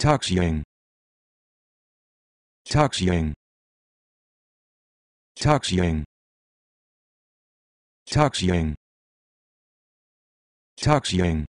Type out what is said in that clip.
Taxiing. Taxiing. Taxiing. Taxiing. Taxiing.